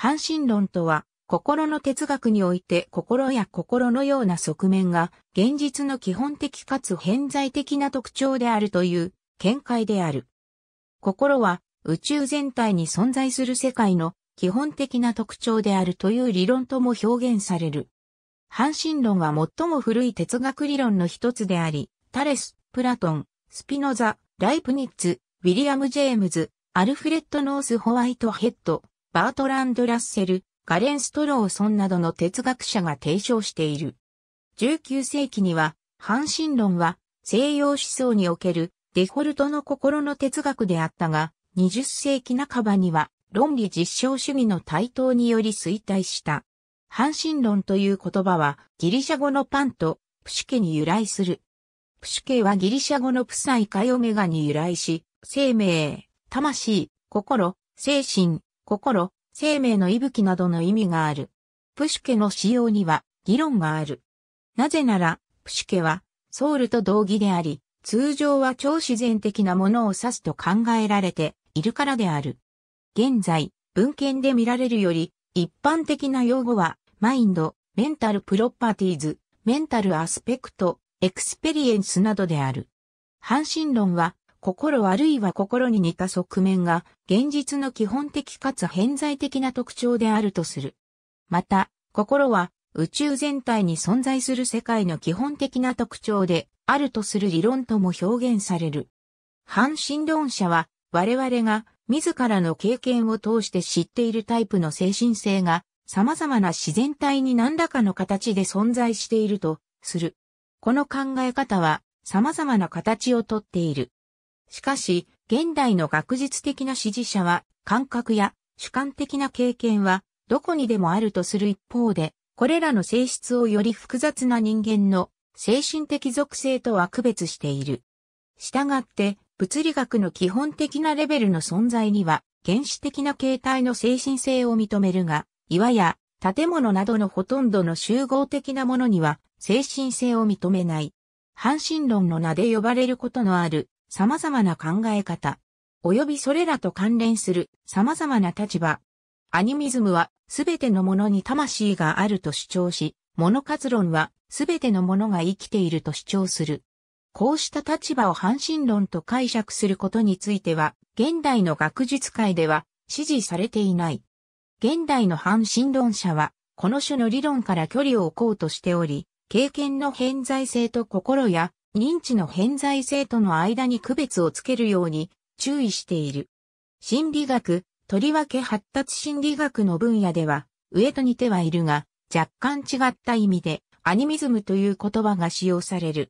半身論とは、心の哲学において心や心のような側面が現実の基本的かつ偏在的な特徴であるという見解である。心は宇宙全体に存在する世界の基本的な特徴であるという理論とも表現される。半身論は最も古い哲学理論の一つであり、タレス、プラトン、スピノザ、ライプニッツ、ウィリアム・ジェームズ、アルフレッド・ノース・ホワイトヘッド、バートランド・ラッセル、ガレン・ストローソンなどの哲学者が提唱している。19世紀には、半神論は西洋思想におけるデフォルトの心の哲学であったが、20世紀半ばには論理実証主義の台頭により衰退した。半神論という言葉はギリシャ語のパンとプシュケに由来する。プシュケはギリシャ語のプサイカヨメガに由来し、生命、魂、心、精神、心、生命の息吹などの意味がある。プシュケの使用には議論がある。なぜなら、プシュケはソウルと同義であり、通常は超自然的なものを指すと考えられているからである。現在、文献で見られるより、一般的な用語は、マインド、メンタルプロパティーズ、メンタルアスペクト、エクスペリエンスなどである。半身論は、心あるいは心に似た側面が現実の基本的かつ偏在的な特徴であるとする。また、心は宇宙全体に存在する世界の基本的な特徴であるとする理論とも表現される。反神論者は我々が自らの経験を通して知っているタイプの精神性が様々な自然体に何らかの形で存在しているとする。この考え方は様々な形をとっている。しかし、現代の学術的な支持者は、感覚や主観的な経験は、どこにでもあるとする一方で、これらの性質をより複雑な人間の精神的属性とは区別している。従って、物理学の基本的なレベルの存在には、原始的な形態の精神性を認めるが、岩や建物などのほとんどの集合的なものには精神性を認めない。半身論の名で呼ばれることのある様々な考え方、及びそれらと関連する様々な立場。アニミズムはすべてのものに魂があると主張し、モノ活論はすべてのものが生きていると主張する。こうした立場を反身論と解釈することについては、現代の学術界では支持されていない。現代の反身論者は、この種の理論から距離を置こうとしており、経験の偏在性と心や認知の偏在性との間に区別をつけるように注意している。心理学、とりわけ発達心理学の分野では、上と似てはいるが、若干違った意味で、アニミズムという言葉が使用される。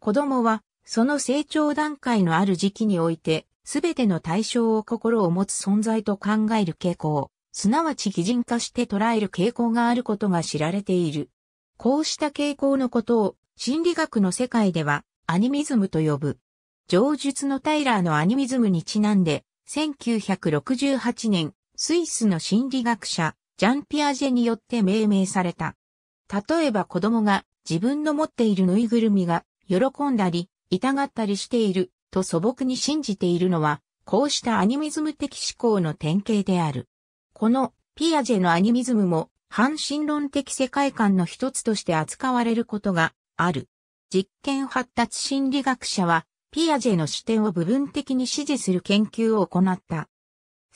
子供は、その成長段階のある時期において、すべての対象を心を持つ存在と考える傾向、すなわち擬人化して捉える傾向があることが知られている。こうした傾向のことを心理学の世界ではアニミズムと呼ぶ。上述のタイラーのアニミズムにちなんで、1968年、スイスの心理学者、ジャン・ピアジェによって命名された。例えば子供が自分の持っているぬいぐるみが喜んだり、痛がったりしていると素朴に信じているのは、こうしたアニミズム的思考の典型である。このピアジェのアニミズムも、反神論的世界観の一つとして扱われることがある。実験発達心理学者は、ピアジェの視点を部分的に支持する研究を行った。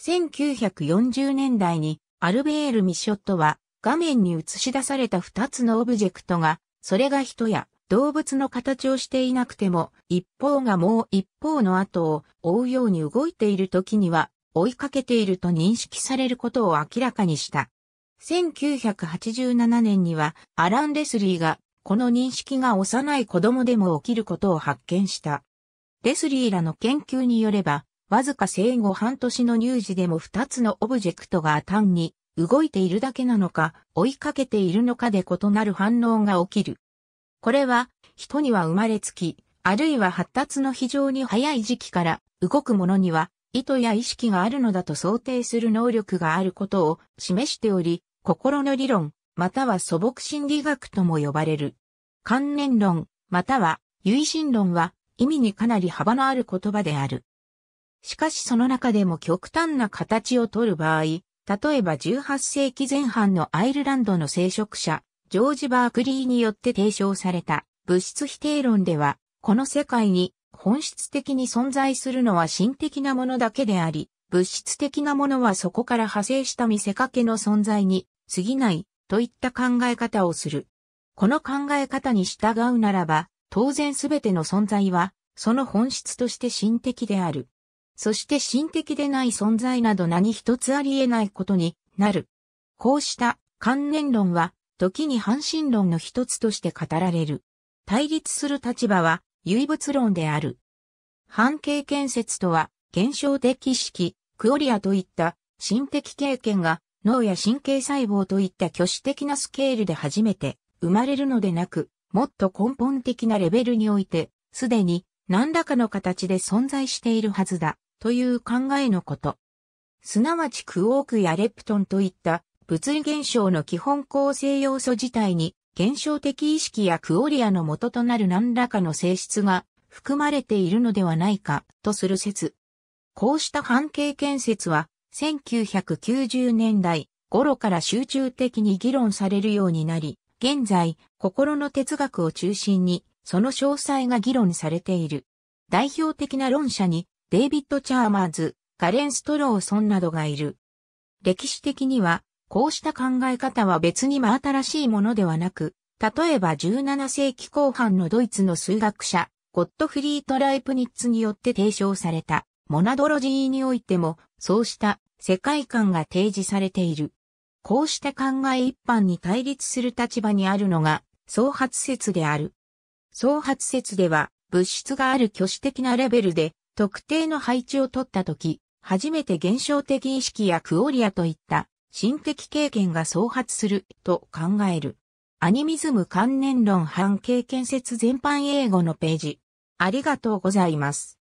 1940年代に、アルベール・ミショットは、画面に映し出された2つのオブジェクトが、それが人や動物の形をしていなくても、一方がもう一方の後を追うように動いている時には、追いかけていると認識されることを明らかにした。1987年には、アラン・レスリーがこの認識が幼い子供でも起きることを発見した。レスリーらの研究によれば、わずか生後半年の乳児でも2つのオブジェクトが単に動いているだけなのか、追いかけているのかで異なる反応が起きる。これは、人には生まれつき、あるいは発達の非常に早い時期から動くものには意図や意識があるのだと想定する能力があることを示しており、心の理論、または素朴心理学とも呼ばれる。観念論、または唯心論は意味にかなり幅のある言葉である。しかしその中でも極端な形をとる場合、例えば18世紀前半のアイルランドの聖職者、ジョージ・バークリーによって提唱された物質否定論では、この世界に本質的に存在するのは心的なものだけであり、物質的なものはそこから派生した見せかけの存在に過ぎないといった考え方をする。この考え方に従うならば、当然すべての存在は、その本質として心的である。そして心的でない存在など何一つあり得ないことになる。こうした観念論は、時に反神論の一つとして語られる。対立する立場は、唯物論である。反経験説とは、現象的意識、クオリアといった、心的経験が脳や神経細胞といった挙手的なスケールで初めて生まれるのでなく、もっと根本的なレベルにおいて、すでに何らかの形で存在しているはずだ、という考えのこと。すなわちクォークやレプトンといった物理現象の基本構成要素自体に、現象的意識やクオリアの元となる何らかの性質が含まれているのではないか、とする説。こうした半径建設は、1990年代頃から集中的に議論されるようになり、現在、心の哲学を中心に、その詳細が議論されている。代表的な論者に、デイビッド・チャーマーズ、カレン・ストローソンなどがいる。歴史的には、こうした考え方は別に真新しいものではなく、例えば17世紀後半のドイツの数学者、ゴットフリート・ライプニッツによって提唱された、モナドロジーにおいてもそうした世界観が提示されている。こうして考え一般に対立する立場にあるのが、創発説である。創発説では、物質がある挙手的なレベルで、特定の配置を取ったとき、初めて現象的意識やクオリアといった心的経験が創発すると考える。アニミズム関連論半経験説全般英語のページ。ありがとうございます。